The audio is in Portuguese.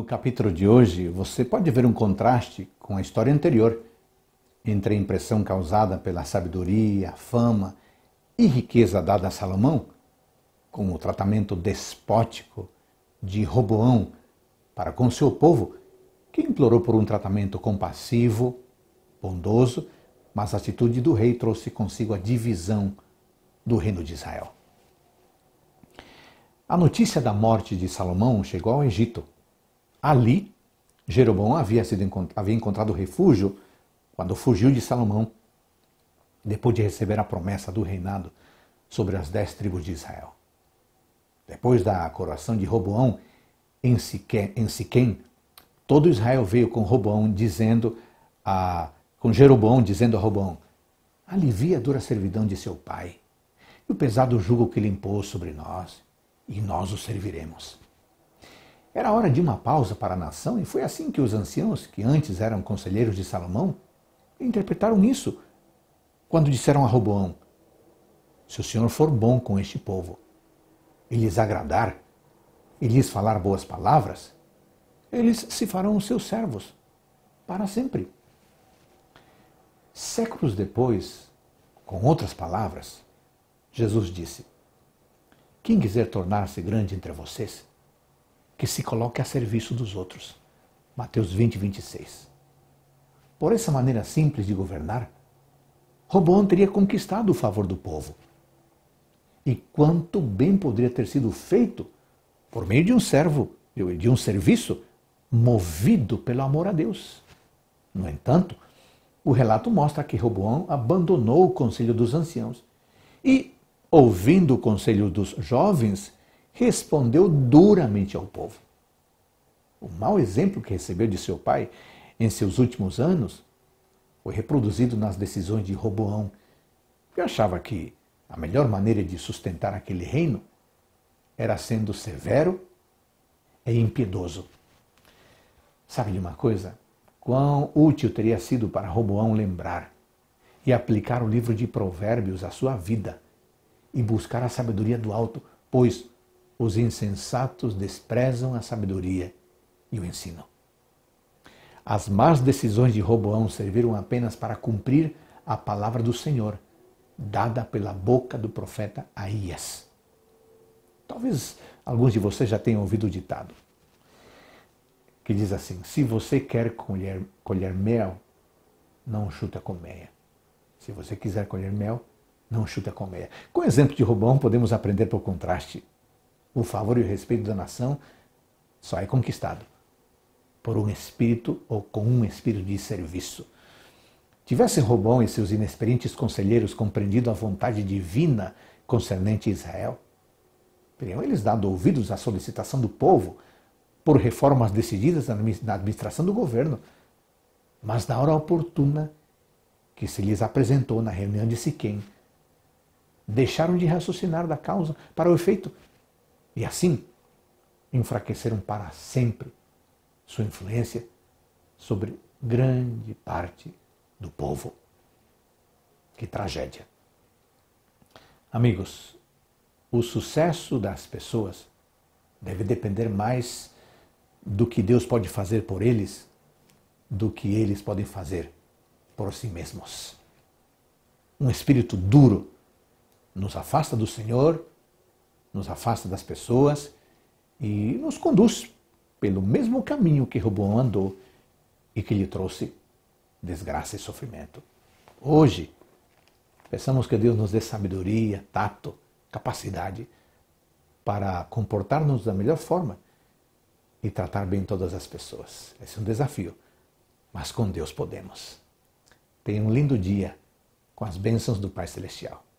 No capítulo de hoje, você pode ver um contraste com a história anterior entre a impressão causada pela sabedoria, fama e riqueza dada a Salomão, com o tratamento despótico de Roboão para com seu povo, que implorou por um tratamento compassivo, bondoso, mas a atitude do rei trouxe consigo a divisão do reino de Israel. A notícia da morte de Salomão chegou ao Egito, Ali, Jeroboão havia, sido, havia encontrado refúgio quando fugiu de Salomão, depois de receber a promessa do reinado sobre as dez tribos de Israel. Depois da coroação de Roboão em Siquém, todo Israel veio com Roboão dizendo a com Jeroboão dizendo a Roboão: Alivia a dura servidão de seu pai e o pesado jugo que ele impôs sobre nós, e nós o serviremos. Era hora de uma pausa para a nação e foi assim que os anciãos, que antes eram conselheiros de Salomão, interpretaram isso quando disseram a Roboão: Se o Senhor for bom com este povo e lhes agradar, e lhes falar boas palavras, eles se farão seus servos para sempre. Séculos depois, com outras palavras, Jesus disse: Quem quiser tornar-se grande entre vocês, que se coloque a serviço dos outros. Mateus 20, 26. Por essa maneira simples de governar, Robão teria conquistado o favor do povo. E quanto bem poderia ter sido feito por meio de um servo, de um serviço movido pelo amor a Deus. No entanto, o relato mostra que Roboão abandonou o conselho dos anciãos e, ouvindo o conselho dos jovens, respondeu duramente ao povo. O mau exemplo que recebeu de seu pai em seus últimos anos foi reproduzido nas decisões de Roboão, que achava que a melhor maneira de sustentar aquele reino era sendo severo e impiedoso. Sabe de uma coisa? Quão útil teria sido para Roboão lembrar e aplicar o livro de Provérbios à sua vida e buscar a sabedoria do alto, pois os insensatos desprezam a sabedoria e o ensino. As más decisões de Roboão serviram apenas para cumprir a palavra do Senhor, dada pela boca do profeta Aías. Talvez alguns de vocês já tenham ouvido o ditado, que diz assim: Se você quer colher, colher mel, não chuta a colmeia. Se você quiser colher mel, não chuta a colmeia. Com o exemplo de Roboão, podemos aprender por contraste o favor e o respeito da nação só é conquistado por um espírito ou com um espírito de serviço. Tivesse Robão e seus inexperientes conselheiros compreendido a vontade divina concernente Israel, teriam eles dado ouvidos à solicitação do povo por reformas decididas na administração do governo, mas na hora oportuna que se lhes apresentou na reunião de Siquém, deixaram de raciocinar da causa para o efeito e assim enfraqueceram para sempre sua influência sobre grande parte do povo. Que tragédia! Amigos, o sucesso das pessoas deve depender mais do que Deus pode fazer por eles do que eles podem fazer por si mesmos. Um espírito duro nos afasta do Senhor nos afasta das pessoas e nos conduz pelo mesmo caminho que Roboão andou e que lhe trouxe desgraça e sofrimento. Hoje, peçamos que Deus nos dê sabedoria, tato, capacidade para comportar-nos da melhor forma e tratar bem todas as pessoas. Esse é um desafio, mas com Deus podemos. Tenha um lindo dia com as bênçãos do Pai Celestial.